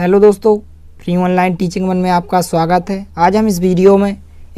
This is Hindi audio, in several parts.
हेलो दोस्तों फ्री ऑनलाइन टीचिंग वन में आपका स्वागत है आज हम इस वीडियो में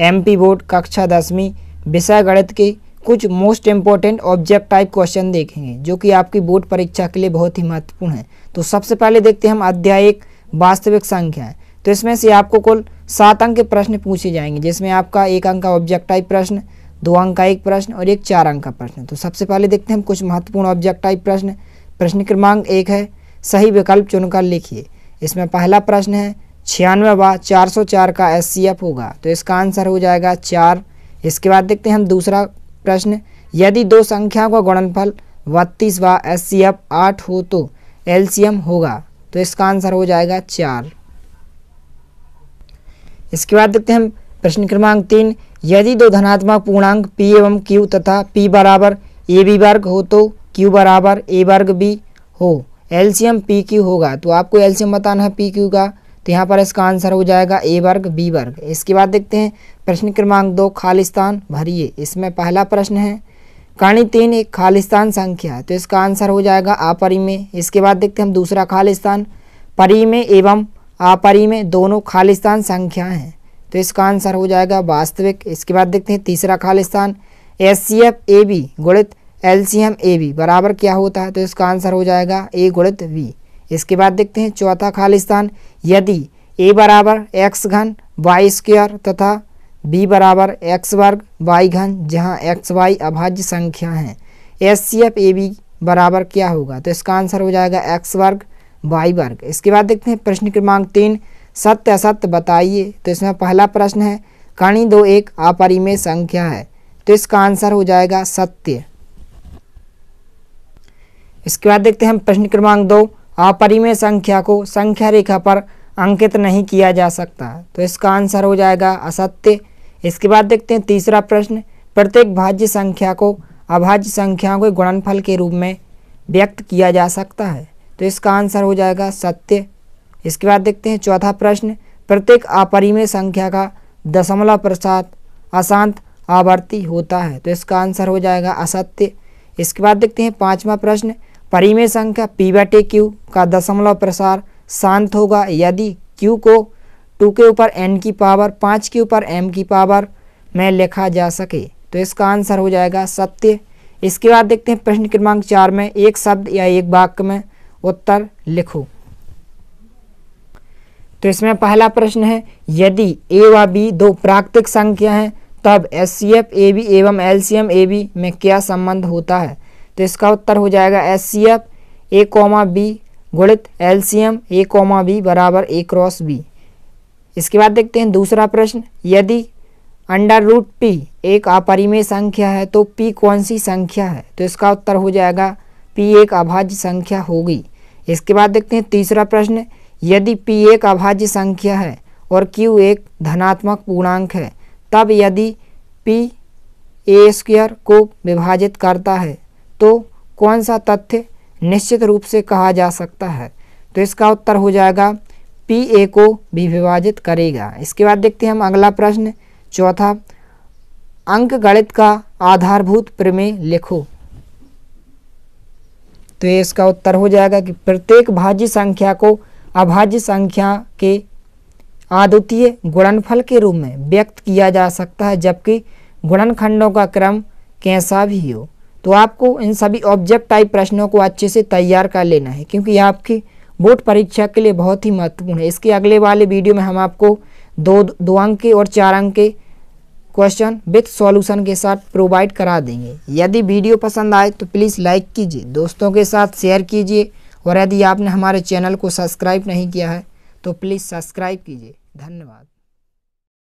एमपी बोर्ड कक्षा दसवीं विषय गणित के कुछ most important object type question देखेंगे जो कि आपकी बोर्ड परीक्षा के लिए बहुत ही महत्वपूर्ण है तो सबसे पहले देखते हैं हम अध्याय एक वास्तविक संख्याएँ तो इसमें से आपको कुल सात अंक के प्रश्न पूछे जाएंगे जिसमें आपका एक अंक का ऑब्जेक्ट टाइप प्रश्न दो अंक का एक प्रश्न और एक चार अंक का प्रश्न तो सबसे पहले देखते हैं हम कुछ महत्वपूर्ण ऑब्जेक्ट टाइप प्रश्न प्रश्न क्रमांक एक है सही विकल्प चुनकर लिखिए इसमें पहला प्रश्न है छियानवे व चार सौ चार का एस सी एफ होगा तो इसका आंसर हो जाएगा चार इसके बाद देखते हैं हम दूसरा प्रश्न यदि दो संख्याओं का गुणनफल बत्तीस व एस सी एफ आठ हो तो एल सी एम होगा तो इसका आंसर हो जाएगा चार इसके बाद देखते हैं हम प्रश्न क्रमांक तीन यदि दो धनात्मक पूर्णांक पी एवं क्यू तथा पी बराबर ए बी वर्ग हो तो क्यू बराबर ए वर्ग बी हो एल्शियम पी क्यू होगा तो आपको एल्शियम बताना है पी क्यू का तो यहाँ पर इसका आंसर हो जाएगा ए वर्ग बी वर्ग इसके बाद देखते हैं प्रश्न क्रमांक दो खालिस्तान भरिए इसमें पहला प्रश्न है कहानी तीन एक खालिस्तान संख्या तो इसका आंसर हो जाएगा आपरी में इसके बाद देखते हैं हम दूसरा खालिस्तान परी में एवं आपरी में दोनों खालिस्तान संख्या हैं तो इसका आंसर हो जाएगा वास्तविक इसके बाद देखते हैं तीसरा खालिस्तान S C F A B गुणित एलसीएम ए बी बराबर क्या होता है तो इसका आंसर हो जाएगा ए गुणित वी इसके बाद देखते हैं चौथा खालिस्तान यदि ए बराबर एक्स घन वाई स्क्वायर तथा बी बराबर एक्स वर्ग वाई घन जहाँ एक्स वाई अभाज्य संख्या है S C F A B बराबर क्या होगा तो इसका आंसर हो जाएगा एक्स वर्ग वाई वर्ग इसके बाद देखते हैं प्रश्न क्रमांक तीन सत्य असत्य बताइए तो इसमें पहला प्रश्न है कणी दो एक अपरिमेय संख्या है तो इसका आंसर हो जाएगा सत्य इसके बाद देखते हैं प्रश्न क्रमांक दो अपरिमेय संख्या को संख्या रेखा पर अंकित नहीं किया जा सकता तो इसका आंसर हो जाएगा असत्य इसके बाद देखते हैं तीसरा प्रश्न प्रत्येक भाज्य संख्या को अभाज्य संख्याओं के गुणनफल के रूप में व्यक्त किया जा सकता है तो इसका आंसर हो जाएगा सत्य इसके बाद देखते हैं चौथा प्रश्न प्रत्येक अपरिमेय संख्या का दशमलव प्रसाद अशांत आवर्ती होता है तो इसका आंसर हो जाएगा असत्य इसके बाद देखते हैं पाँचवा प्रश्न परिमेय संख्या पी बटे क्यू का दशमलव प्रसार शांत होगा यदि क्यू को टू के ऊपर एन की पावर पाँच के ऊपर एम की पावर में लिखा जा सके तो इसका आंसर हो जाएगा सत्य इसके बाद देखते हैं प्रश्न क्रमांक चार में एक शब्द या एक वाक्य में उत्तर लिखो तो इसमें पहला प्रश्न है यदि ए व बी दो प्राकृतिक संख्या हैं तब S C F A B एवं L C M A B में क्या संबंध होता है तो इसका उत्तर हो जाएगा S C F A comma B गुणित एम ए कॉमा बी बराबर ए क्रॉस बी इसके बाद देखते हैं दूसरा प्रश्न यदि अंडर रूट पी एक अपरिमेय संख्या है तो पी कौन सी संख्या है तो इसका उत्तर हो जाएगा पी एक अभाज्य संख्या होगी इसके बाद देखते हैं तीसरा प्रश्न यदि पी एक अभाज्य संख्या है और क्यू एक धनात्मक पूर्णांक है तब यदि पी ए स्क्वायर को विभाजित करता है तो कौन सा तथ्य निश्चित रूप से कहा जा सकता है तो इसका उत्तर हो जाएगा पी ए को भी विभाजित करेगा इसके बाद देखते हैं हम अगला प्रश्न चौथा अंक गणित का आधारभूत प्रमेय लिखो तो ये इसका उत्तर हो जाएगा कि प्रत्येक भाज्य संख्या को अभाज्य संख्या के आद्वितीय गुणनफल के रूप में व्यक्त किया जा सकता है जबकि गुणनखंडों का क्रम कैसा भी हो तो आपको इन सभी ऑब्जेक्ट टाइप प्रश्नों को अच्छे से तैयार कर लेना है क्योंकि ये आपकी बोर्ड परीक्षा के लिए बहुत ही महत्वपूर्ण है इसके अगले वाले वीडियो में हम आपको दो दो अंक के और चार अंक के क्वेश्चन विथ सॉल्यूशन के साथ प्रोवाइड करा देंगे यदि वीडियो पसंद आए तो प्लीज़ लाइक कीजिए दोस्तों के साथ शेयर कीजिए और यदि आपने हमारे चैनल को सब्सक्राइब नहीं किया है तो प्लीज़ सब्सक्राइब कीजिए धन्यवाद